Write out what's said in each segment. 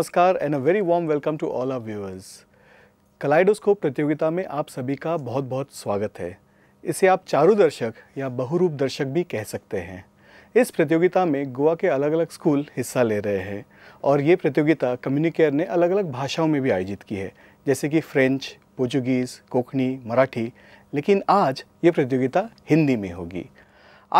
नमस्कार and a very warm welcome to all our viewers kaleidoscope प्रतियोगिता में आप सभी का बहुत बहुत स्वागत है इसे आप चारू दर्शक या बहुरूप दर्शक भी कह सकते हैं इस प्रतियोगिता में गोवा के अलग अलग स्कूल हिस्सा ले रहे हैं और ये प्रतियोगिता कम्युनिकेयर ने अलग अलग भाषाओं में भी आयोजित की है जैसे कि फ्रेंच पोर्चुगीज़ कोकनी मराठी लेकिन आज ये प्रतियोगिता हिंदी में होगी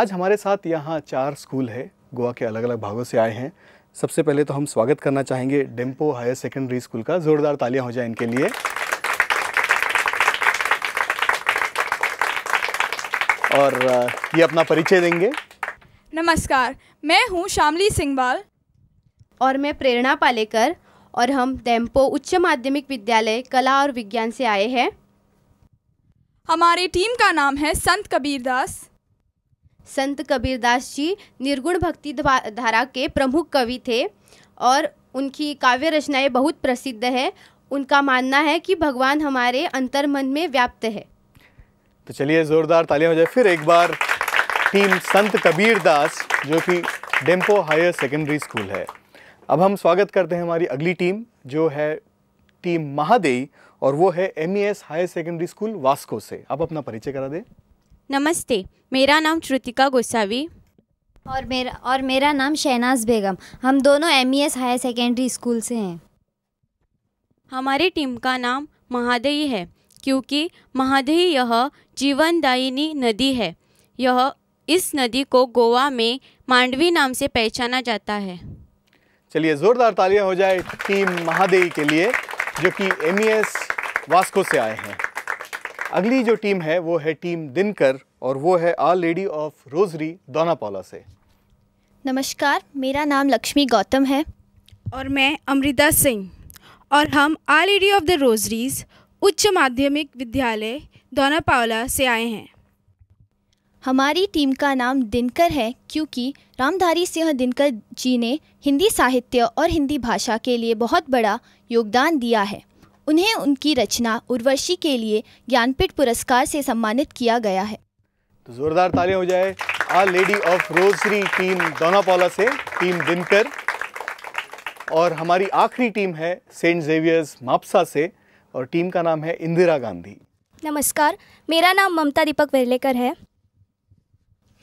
आज हमारे साथ यहाँ चार स्कूल है गोवा के अलग अलग भागों से आए हैं सबसे पहले तो हम स्वागत करना चाहेंगे डेम्पो हायर सेकेंडरी स्कूल का ज़ोरदार तालियां हो जाए इनके लिए और ये अपना परिचय देंगे नमस्कार मैं हूँ शामली सिंहवाल और मैं प्रेरणा पालेकर और हम डेम्पो उच्च माध्यमिक विद्यालय कला और विज्ञान से आए हैं हमारी टीम का नाम है संत कबीर दास संत कबीरदास जी निर्गुण भक्ति धारा के प्रमुख कवि थे और उनकी काव्य रचनाएं बहुत प्रसिद्ध है उनका मानना है कि भगवान हमारे अंतर मन में व्याप्त है तो चलिए ज़ोरदार तालियां हो जाए फिर एक बार टीम संत कबीर दास जो कि डेम्पो हायर सेकेंडरी स्कूल है अब हम स्वागत करते हैं हमारी अगली टीम जो है टीम महादेई और वो है M e higher secondary school Vasco से आप अपना परिचय करा दें नमस्ते मेरा नाम श्रुतिका गोसावी और मेरा और मेरा नाम शहनाज बेगम हम दोनों M E S higher secondary school से हैं हमारी टीम का नाम महादेही है क्योंकि महादेही यह जीवनदायिनी नदी है यह इस नदी को गोवा में मांडवी नाम से पहचाना जाता है चलिए ज़ोरदार तालियां हो जाए टीम महादेवी के लिए जो कि एम ई एस वास्को से आए हैं अगली जो टीम है वो है टीम दिनकर और वो है Our Lady of Rosary Dona Paula से नमस्कार मेरा नाम लक्ष्मी गौतम है और मैं अमृता सिंह और हम Our Lady of the Rosary's उच्च माध्यमिक विद्यालय दोनापावला से आए हैं हमारी टीम का नाम दिनकर है क्योंकि रामधारी सिंह दिनकर जी ने हिंदी साहित्य और हिंदी भाषा के लिए बहुत बड़ा योगदान दिया है उन्हें उनकी रचना उर्वशी के लिए ज्ञानपीठ पुरस्कार से सम्मानित किया गया है तो जोरदार तालियां हो जाए Our Lady of Rosary team Dona Paula से टीम दिनकर और हमारी आखिरी टीम है सेंट जेवियर्स मापसा से और टीम का नाम है इंदिरा गांधी नमस्कार मेरा नाम ममता दीपक वेरलेकर है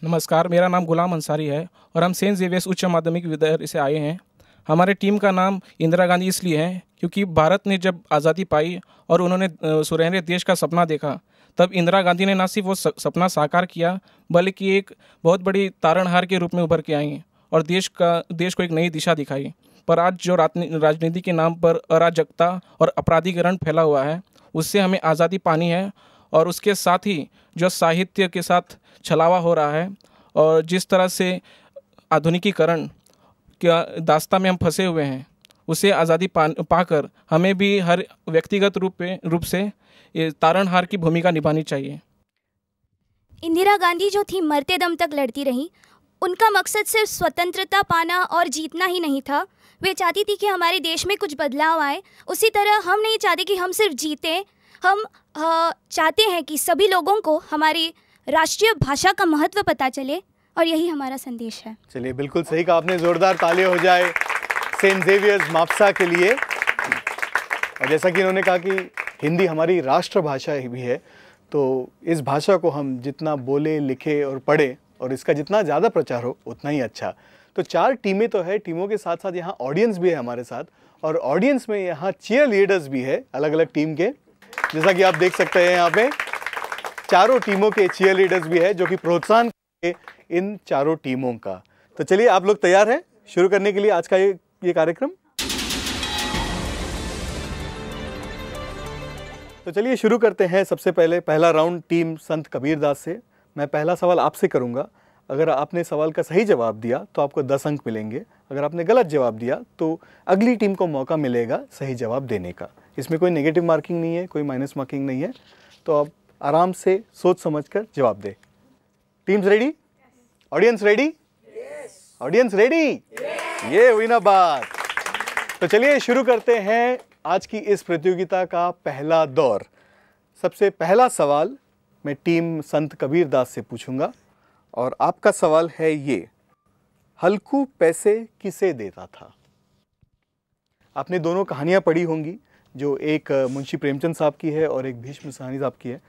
नमस्कार मेरा नाम गुलाम अंसारी है और हम सेंट जेवियर्स उच्च माध्यमिक विद्यालय से आए हैं हमारे टीम का नाम इंदिरा गांधी इसलिए है क्योंकि भारत ने जब आज़ादी पाई और उन्होंने सुरहरे देश का सपना देखा तब इंदिरा गांधी ने ना सिर्फ वो सपना साकार किया बल्कि एक बहुत बड़ी तारणहार के रूप में उभर के आई और देश का देश को एक नई दिशा दिखाई पर आज जो राजनीति के नाम पर अराजकता और अपराधीकरण फैला हुआ है उससे हमें आज़ादी पानी है और उसके साथ ही जो साहित्य के साथ छलावा हो रहा है और जिस तरह से आधुनिकीकरण दास्ता में हम फंसे हुए हैं उसे आज़ादी पाकर हमें भी हर व्यक्तिगत रूप रूप से तारणहार की भूमिका निभानी चाहिए इंदिरा गांधी जो थी मरते दम तक लड़ती रहीं उनका मकसद सिर्फ स्वतंत्रता पाना और जीतना ही नहीं था वे चाहती थी कि हमारे देश में कुछ बदलाव आए उसी तरह हम नहीं चाहते कि हम सिर्फ जीते हम चाहते हैं कि सभी लोगों को हमारी राष्ट्रीय भाषा का महत्व पता चले और यही हमारा संदेश है चलिए बिल्कुल सही कहा आपने जोरदार ताले हो जाए सेंट जेवियर्स मापसा के लिए और जैसा कि इन्होंने कहा कि हिंदी हमारी राष्ट्रभाषा भी है तो इस भाषा को हम जितना बोले लिखे और पढ़े और इसका जितना ज़्यादा प्रचार हो उतना ही अच्छा तो चार टीमें तो है टीमों के साथ साथ यहाँ ऑडियंस भी है हमारे साथ और ऑडियंस में यहाँ चेयर लीडर्स भी है अलग अलग टीम के जैसा कि आप देख सकते हैं यहाँ पे चारों टीमों के चेयर लीडर्स भी है जो कि प्रोत्साहन इन चारों टीमों का तो चलिए आप लोग तैयार हैं शुरू करने के लिए आज का ये ये कार्यक्रम तो चलिए शुरू करते हैं सबसे पहले पहला राउंड टीम संत कबीर दास से मैं पहला सवाल आपसे करूंगा अगर आपने सवाल का सही जवाब दिया तो आपको दस अंक मिलेंगे अगर आपने गलत जवाब दिया तो अगली टीम को मौका मिलेगा सही जवाब देने का इसमें कोई नेगेटिव मार्किंग नहीं है कोई माइनस मार्किंग नहीं है तो आप आराम से सोच समझ कर जवाब दें teams ready audience ready audience ready ये हुई ना बात तो चलिए शुरू करते हैं आज की इस प्रतियोगिता का पहला दौर सबसे पहला सवाल मैं टीम संत कबीर दास से पूछूंगा और आपका सवाल है ये हल्कू पैसे किसे देता था आपने दोनों कहानियाँ पढ़ी होंगी जो एक मुंशी प्रेमचंद साहब की है और एक भीष्म सहानी साहब की है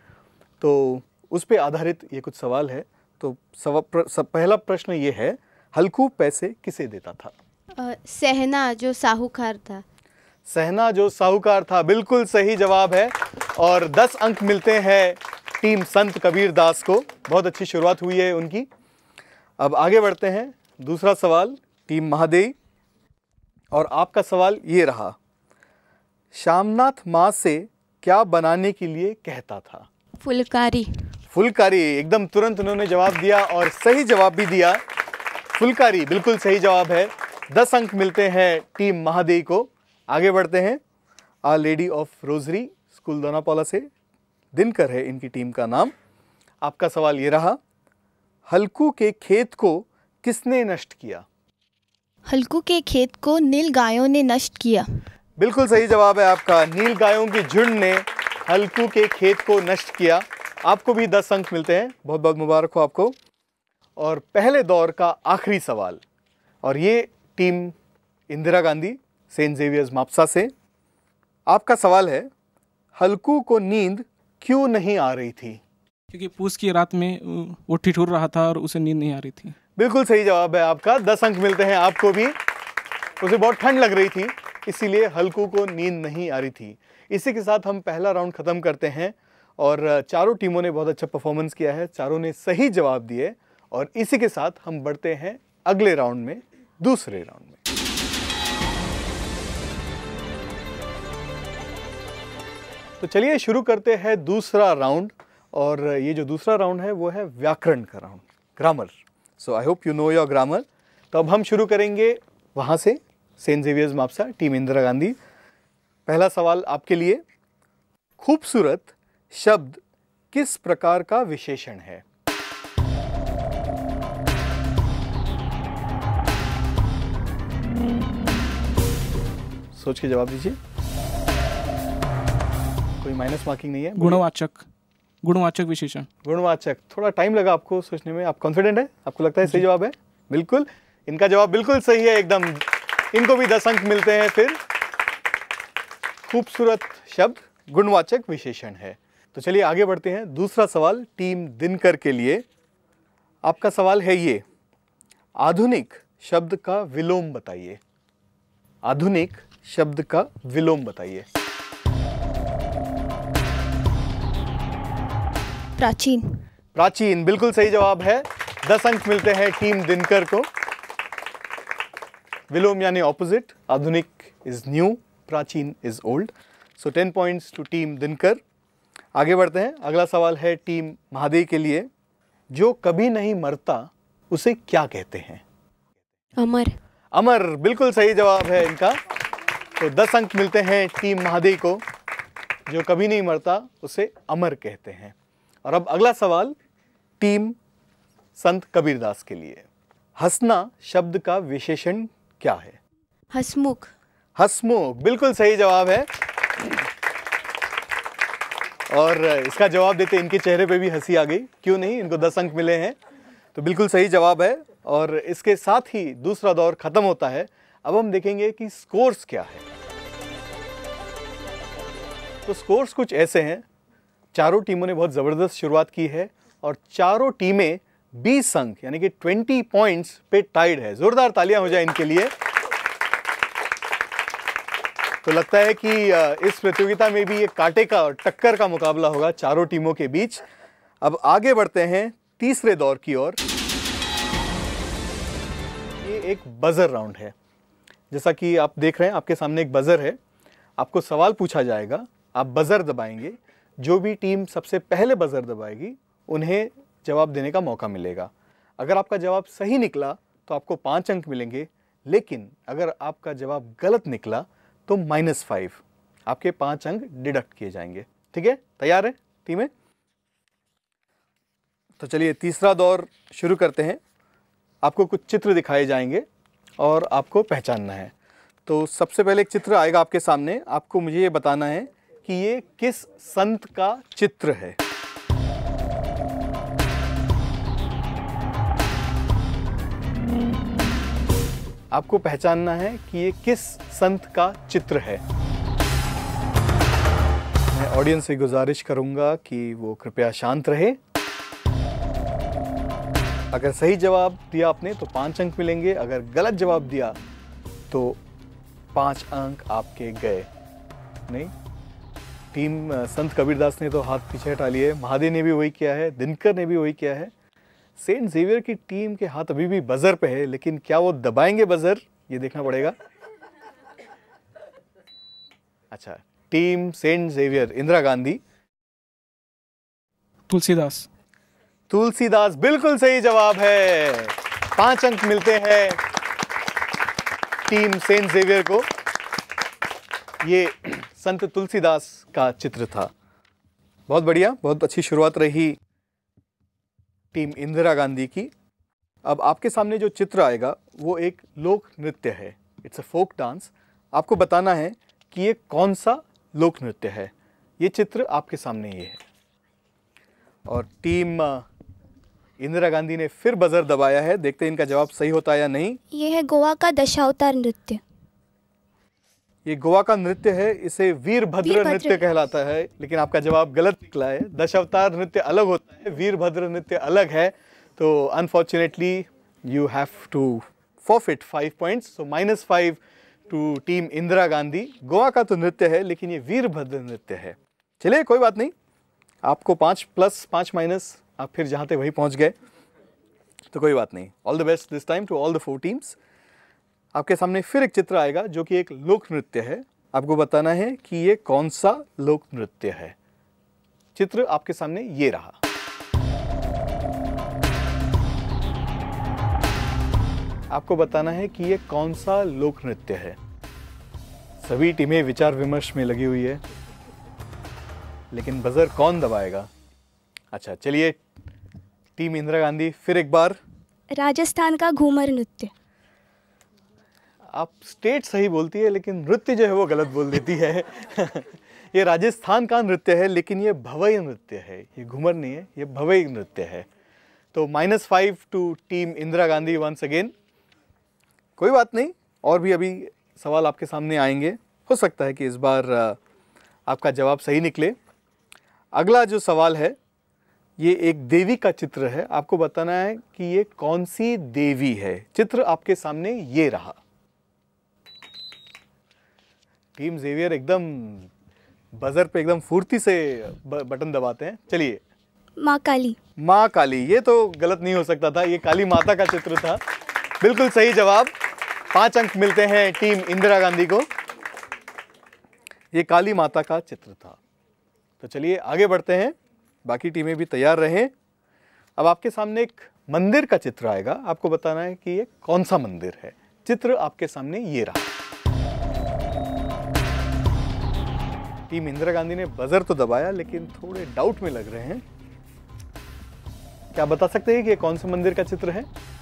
तो उस पर आधारित ये कुछ सवाल है तो सब पहला प्रश्न ये है हल्कू पैसे किसे देता था सहना जो साहूकार था सहना जो साहूकार था बिल्कुल सही जवाब है और दस अंक मिलते हैं टीम संत कबीर दास को बहुत अच्छी शुरुआत हुई है उनकी अब आगे बढ़ते हैं दूसरा सवाल टीम महादेवी और आपका सवाल ये रहा श्यामनाथ माँ से क्या बनाने के लिए कहता था फुलकारी फुलकारी एकदम तुरंत उन्होंने जवाब दिया और सही जवाब भी दिया फुलकारी बिल्कुल सही जवाब है दस अंक मिलते हैं टीम महादेवी को आगे बढ़ते हैं Our Lady of Rosary school Dona Paula से दिनकर है इनकी टीम का नाम आपका सवाल ये रहा हल्कू के खेत को किसने नष्ट किया हल्कू के खेत को नील गायों ने नष्ट किया बिल्कुल सही जवाब है आपका नील गायों की झुंड ने हल्कू के खेत को नष्ट किया आपको भी दस अंक मिलते हैं बहुत बहुत मुबारक हो आपको और पहले दौर का आखिरी सवाल और ये team Indira Gandhi Saint Xavier's Mapusa से आपका सवाल है हल्कू को नींद क्यों नहीं आ रही थी क्योंकि पूछ की रात में वो ठिठुर रहा था और उसे नींद नहीं आ रही थी बिल्कुल सही जवाब है आपका दस अंक मिलते हैं आपको भी उसे बहुत ठंड लग रही थी इसीलिए हल्कू को नींद नहीं आ रही थी इसी के साथ हम पहला राउंड ख़त्म करते हैं और चारों टीमों ने बहुत अच्छा परफॉर्मेंस किया है चारों ने सही जवाब दिए और इसी के साथ हम बढ़ते हैं अगले राउंड में दूसरे राउंड में तो चलिए शुरू करते हैं दूसरा राउंड और ये जो दूसरा राउंड है वो है व्याकरण का round grammar so I hope you know your grammar तो अब हम शुरू करेंगे वहाँ से Saint Xavier's Mapusa team Indira Gandhi पहला सवाल आपके लिए खूबसूरत शब्द किस प्रकार का विशेषण है सोच के जवाब दीजिए कोई माइनस मार्किंग नहीं है गुणवाचक गुणवाचक विशेषण गुणवाचक थोड़ा टाइम लगा आपको सोचने में आप कॉन्फिडेंट है आपको लगता है सही जवाब है बिल्कुल इनका जवाब बिल्कुल सही है एकदम इनको भी दस अंक मिलते हैं फिर खूबसूरत शब्द गुणवाचक विशेषण है तो चलिए आगे बढ़ते हैं दूसरा सवाल टीम दिनकर के लिए आपका सवाल है ये आधुनिक शब्द का विलोम बताइए आधुनिक शब्द का विलोम बताइए प्राचीन प्राचीन बिल्कुल सही जवाब है दस अंक मिलते हैं टीम दिनकर को विलोम यानी ऑपोजिट आधुनिक इज न्यू प्राचीन is old so ten points to team Dinkar आगे बढ़ते हैं अगला सवाल है टीम महादेव के लिए जो कभी नहीं मरता उसे क्या कहते हैं अमर अमर बिल्कुल सही जवाब है इनका तो दस अंक मिलते हैं टीम महादेव को जो कभी नहीं मरता उसे अमर कहते हैं और अब अगला सवाल टीम संत कबीरदास के लिए हंसना शब्द का विशेषण क्या है हसमुख हसमुख बिल्कुल सही जवाब है और इसका जवाब देते इनके चेहरे पे भी हंसी आ गई क्यों नहीं इनको दस अंक मिले हैं तो बिल्कुल सही जवाब है और इसके साथ ही दूसरा दौर ख़त्म होता है अब हम देखेंगे कि स्कोर्स क्या है तो स्कोर्स कुछ ऐसे हैं चारों टीमों ने बहुत ज़बरदस्त शुरुआत की है और चारों टीमें बीस अंक यानी कि ट्वेंटी पॉइंट्स पे टाइड है ज़ोरदार तालियां हो जाए इनके लिए तो लगता है कि इस प्रतियोगिता में भी एक कांटे का और टक्कर का मुकाबला होगा चारों टीमों के बीच अब आगे बढ़ते हैं तीसरे दौर की ओर ये एक बज़र राउंड है जैसा कि आप देख रहे हैं आपके सामने एक बज़र है आपको सवाल पूछा जाएगा आप बज़र दबाएंगे जो भी टीम सबसे पहले बज़र दबाएगी उन्हें जवाब देने का मौका मिलेगा अगर आपका जवाब सही निकला तो आपको पाँच अंक मिलेंगे लेकिन अगर आपका जवाब गलत निकला तो माइनस फाइव आपके पांच अंक डिडक्ट किए जाएंगे ठीक है तैयार है टीमें तो चलिए तीसरा दौर शुरू करते हैं आपको कुछ चित्र दिखाए जाएंगे और आपको पहचानना है तो सबसे पहले एक चित्र आएगा आपके सामने आपको मुझे ये बताना है कि ये किस संत का चित्र है आपको पहचानना है कि ये किस संत का चित्र है मैं ऑडियंस से गुजारिश करूंगा कि वो कृपया शांत रहे अगर सही जवाब दिया आपने तो पांच अंक मिलेंगे अगर गलत जवाब दिया तो पांच अंक आपके गए नहीं टीम संत कबीरदास ने तो हाथ पीछे हटा लिए महादेव ने भी वही किया है दिनकर ने भी वही किया है सेंट जेवियर की टीम के हाथ अभी भी बजर पे है लेकिन क्या वो दबाएंगे बजर ये देखना पड़ेगा अच्छा team Saint Xavier Indira Gandhi Tulsidas Tulsidas बिल्कुल सही जवाब है पांच अंक मिलते हैं टीम सेंट जेवियर को ये संत तुलसीदास का चित्र था बहुत बढ़िया बहुत अच्छी शुरुआत रही टीम इंदिरा गांधी की अब आपके सामने जो चित्र आएगा वो एक लोक नृत्य है इट्स अ फोक डांस आपको बताना है कि ये कौन सा लोक नृत्य है ये चित्र आपके सामने ये है और टीम इंदिरा गांधी ने फिर बजर दबाया है देखते हैं इनका जवाब सही होता है या नहीं ये है गोवा का दशावतार नृत्य ये गोवा का नृत्य है इसे वीरभद्र नृत्य कहलाता है लेकिन आपका जवाब गलत निकला है दशावतार नृत्य अलग होता है वीरभद्र नृत्य अलग है तो unfortunately you have to forfeit five points so minus five to team Indira Gandhi Goa का तो नृत्य है लेकिन ये वीरभद्र नृत्य है चलिए कोई बात नहीं आपको पाँच प्लस पाँच माइनस आप फिर जहाँ थे वहीं पहुँच गए तो कोई बात नहीं all the best this time to all the four teams आपके सामने फिर एक चित्र आएगा जो कि एक लोक नृत्य है आपको बताना है कि ये कौन सा लोक नृत्य है चित्र आपके सामने ये रहा आपको बताना है कि ये कौन सा लोक नृत्य है सभी टीमें विचार विमर्श में लगी हुई है लेकिन बजर कौन दबाएगा अच्छा चलिए टीम इंदिरा गांधी फिर एक बार राजस्थान का घूमर नृत्य आप स्टेट सही बोलती है लेकिन नृत्य जो है वो गलत बोल देती है ये राजस्थान का नृत्य है लेकिन ये भवई नृत्य है ये घूमर नहीं है ये भवई नृत्य है तो minus five to team Indira Gandhi once again कोई बात नहीं और भी अभी सवाल आपके सामने आएंगे हो सकता है कि इस बार आपका जवाब सही निकले अगला जो सवाल है ये एक देवी का चित्र है आपको बताना है कि ये कौन सी देवी है चित्र आपके सामने ये रहा टीम जेवियर एकदम बजर पे एकदम फुर्ती से बटन दबाते हैं चलिए माँ काली माँ काली ये तो गलत नहीं हो सकता था ये काली माता का चित्र था बिल्कुल सही जवाब पांच अंक मिलते हैं टीम इंदिरा गांधी को ये काली माता का चित्र था तो चलिए आगे बढ़ते हैं बाकी टीमें भी तैयार रहें अब आपके सामने एक मंदिर का चित्र आएगा आपको बताना है कि ये कौन सा मंदिर है चित्र आपके सामने ये रहा टीम इंदिरा गांधी ने बजर तो दबाया लेकिन थोड़े डाउट में लग रहे हैं क्या बता सकते हैं कि कौन से मंदिर का चित्र है